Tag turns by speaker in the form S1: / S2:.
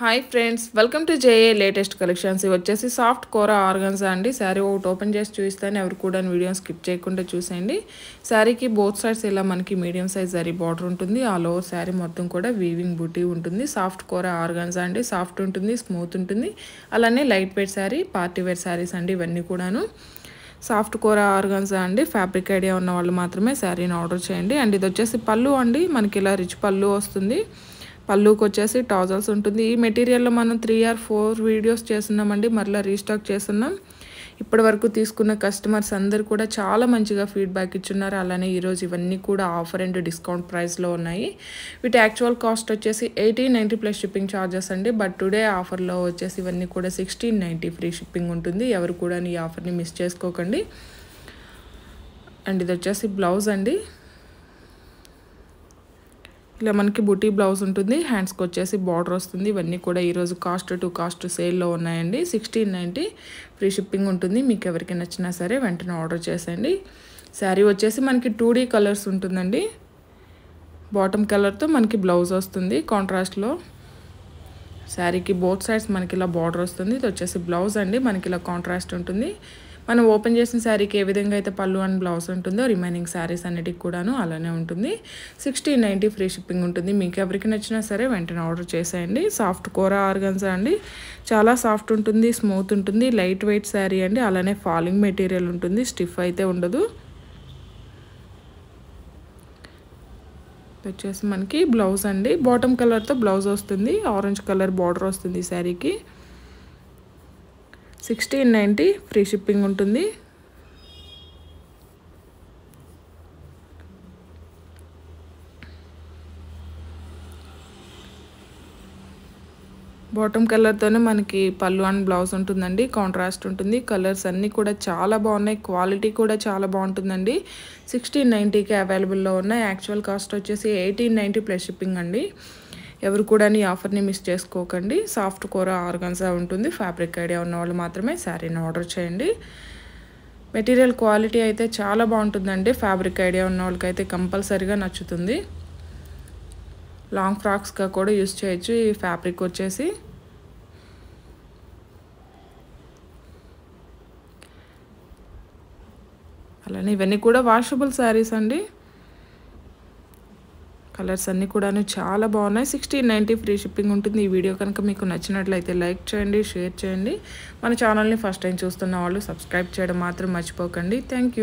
S1: hi friends welcome to J A latest collections ఇవి వచ్చేసి soft కూర ఆర్గన్స్ అండి శారీ ఒకటి ఓపెన్ చేసి చూస్తాను ఎవరు కూడా వీడియో స్కిప్ చేయకుండా చూసేయండి శారీకి బోత్ సైడ్స్ ఇలా మనకి మీడియం సైజ్ శారీ బార్డర్ ఉంటుంది ఆ లోవర్ శారీ మొత్తం కూడా వీవింగ్ బుటీ ఉంటుంది సాఫ్ట్ కూర ఆర్గన్స్ అండి సాఫ్ట్ ఉంటుంది స్మూత్ ఉంటుంది అలానే light weight sari party wear saris అండి ఇవన్నీ కూడాను సాఫ్ట్ కూర ఆర్గన్స్ అండి ఫ్యాబ్రిక్ ఐడియా ఉన్న వాళ్ళు మాత్రమే శారీని ఆర్డర్ చేయండి అండ్ ఇది వచ్చేసి పళ్ళు అండి మనకి ఇలా రిచ్ పళ్ళు వస్తుంది పళ్ళుకి వచ్చేసి టాజల్స్ ఉంటుంది ఈ మెటీరియల్లో మనం త్రీ ఆర్ ఫోర్ వీడియోస్ చేస్తున్నామండి మరలా రీస్టాక్ చేస్తున్నాం ఇప్పటి వరకు తీసుకున్న కస్టమర్స్ అందరు కూడా చాలా మంచిగా ఫీడ్బ్యాక్ ఇచ్చున్నారు అలానే ఈరోజు ఇవన్నీ కూడా ఆఫర్ అండ్ డిస్కౌంట్ ప్రైస్లో ఉన్నాయి వీటి యాక్చువల్ కాస్ట్ వచ్చేసి eighteen ninety plus shipping charges అండి బట్ టుడే ఆఫర్లో వచ్చేసి ఇవన్నీ కూడా సిక్స్టీన్ నైంటీ ఫ్రీ షిప్పింగ్ ఉంటుంది ఎవరు కూడా ఈ ఆఫర్ని మిస్ చేసుకోకండి అండ్ ఇది వచ్చేసి బ్లౌజ్ అండి ఇలా మనకి బుటీ బ్లౌజ్ ఉంటుంది హ్యాండ్స్కి వచ్చేసి బార్డర్ వస్తుంది ఇవన్నీ కూడా ఈరోజు కాస్ట్ టు కాస్ట్ సేల్లో ఉన్నాయండి సిక్స్టీన్ నైంటీ ఫ్రీ షిప్పింగ్ ఉంటుంది మీకు ఎవరికి నచ్చినా సరే వెంటనే ఆర్డర్ చేసేయండి శారీ వచ్చేసి మనకి టూ కలర్స్ ఉంటుందండి బాటమ్ కలర్తో మనకి బ్లౌజ్ వస్తుంది కాంట్రాస్ట్లో శారీకి బోత్ సైడ్స్ మనకి ఇలా బార్డర్ వస్తుంది ఇది వచ్చేసి బ్లౌజ్ అండి మనకి ఇలా కాంట్రాస్ట్ ఉంటుంది మనం ఓపెన్ చేసిన శారీకి ఏ విధంగా అయితే పళ్ళు అండ్ బ్లౌజ్ ఉంటుందో రిమైనింగ్ శారీస్ అన్నిటికి కూడాను అలానే ఉంటుంది సిక్స్టీన్ నైంటీ ఫ్రీ షిప్పింగ్ ఉంటుంది మీకు ఎవరికి నచ్చినా సరే వెంటనే ఆర్డర్ చేసేయండి సాఫ్ట్ కూర ఆర్గన్స్ అండి చాలా సాఫ్ట్ ఉంటుంది స్మూత్ ఉంటుంది లైట్ వెయిట్ శారీ అండి అలానే ఫాలింగ్ మెటీరియల్ ఉంటుంది స్టిఫ్ అయితే ఉండదు వచ్చేసి మనకి బ్లౌజ్ అండి బాటమ్ కలర్తో బ్లౌజ్ వస్తుంది ఆరెంజ్ కలర్ బార్డర్ వస్తుంది ఈ శారీకి సిక్స్టీన్ నైంటీ ఫ్రీ షిప్పింగ్ ఉంటుంది బాటమ్ కలర్తోనే మనకి పళ్ళు అండ్ బ్లౌజ్ ఉంటుందండి కాంట్రాస్ట్ ఉంటుంది కలర్స్ అన్నీ కూడా చాలా బాగున్నాయి క్వాలిటీ కూడా చాలా బాగుంటుందండి సిక్స్టీన్ నైంటీకి అవైలబుల్లో ఉన్నాయి యాక్చువల్ కాస్ట్ వచ్చేసి ఎయిటీన్ నైంటీ ప్లస్ షిప్పింగ్ అండి ఎవరు కూడా ఈ ఆఫర్ని మిస్ చేసుకోకండి సాఫ్ట్ కూర ఆర్గన్సా ఉంటుంది ఫ్యాబ్రిక్ ఐడియా ఉన్న వాళ్ళు మాత్రమే శారీని ఆర్డర్ చేయండి మెటీరియల్ క్వాలిటీ అయితే చాలా బాగుంటుందండి ఫ్యాబ్రిక్ ఐడియా ఉన్న అయితే కంపల్సరీగా నచ్చుతుంది లాంగ్ ఫ్రాక్స్గా కూడా యూస్ చేయొచ్చు ఈ ఫ్యాబ్రిక్ వచ్చేసి అలానే ఇవన్నీ కూడా వాషబుల్ శారీస్ అండి కలర్స్ అన్నీ కూడా చాలా బాగున్నాయి సిక్స్టీన్ నైంటీ ఫ్రీ షిప్పింగ్ ఉంటుంది ఈ వీడియో కనుక మీకు నచ్చినట్లయితే లైక్ చేయండి షేర్ చేయండి మన ఛానల్ని ఫస్ట్ టైం చూస్తున్న వాళ్ళు సబ్స్క్రైబ్ చేయడం మాత్రం మర్చిపోకండి థ్యాంక్